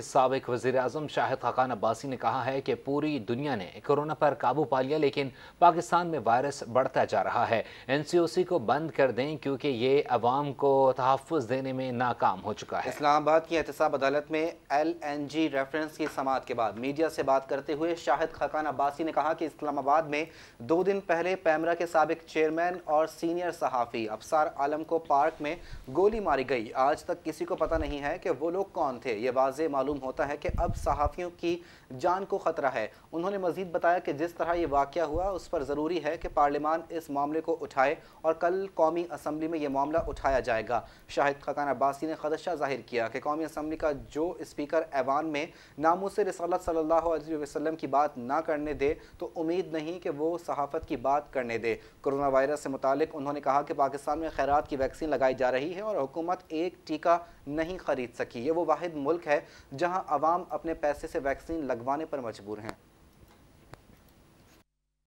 सबक वजीर अजम शाहिद खकान अब्बासी ने कहा है कि पूरी दुनिया ने कोरोना पर काबू पा लिया लेकिन पाकिस्तान में वायरस बढ़ता जा रहा है एन सी ओ सी को बंद कर दें क्योंकि ये अवाम को तहफ़ देने में नाकाम हो चुका है इस्लामाबाद की एहतसाब अदालत में एल एन जी रेफरेंस की समात के बाद मीडिया से बात करते हुए शाहिद खकान अब्बासी ने कहा कि इस्लामाबाद में दो दिन पहले पैमरा के सबक चेयरमैन और सीनियर सहाफ़ी अफसार आलम को पार्क में गोली मारी गई आज तक किसी को पता नहीं है कि वो लोग कौन थे ये वाज मालूम होता है कि अब सहाफ़ियों की जान को ख़तरा है उन्होंने मजीद बताया कि जिस तरह ये वाक़ हुआ उस पर ज़रूरी है कि पार्लियामान इस मामले को उठाए और कल कौमी असम्बली में यह मामला उठाया जाएगा शाहिद खकान अब्बासी ने खदशा जाहिर किया कि कौमी असम्बली का जो स्पीकर ऐवान में नामों से रसलत सल्ला की बात ना करने दे तो उम्मीद नहीं कि वो सहाफ़त की बात करने दे कोरोना वायरस से मुतल उन्होंने कहा कि पाकिस्तान में खैरत की वैक्सीन लगाई जा रही है और हुकूमत एक टीका नहीं ख़रीद सकी ये वो वाद मुल्क है जहाँ आवाम अपने पैसे से वैक्सीन लगवाने पर मजबूर हैं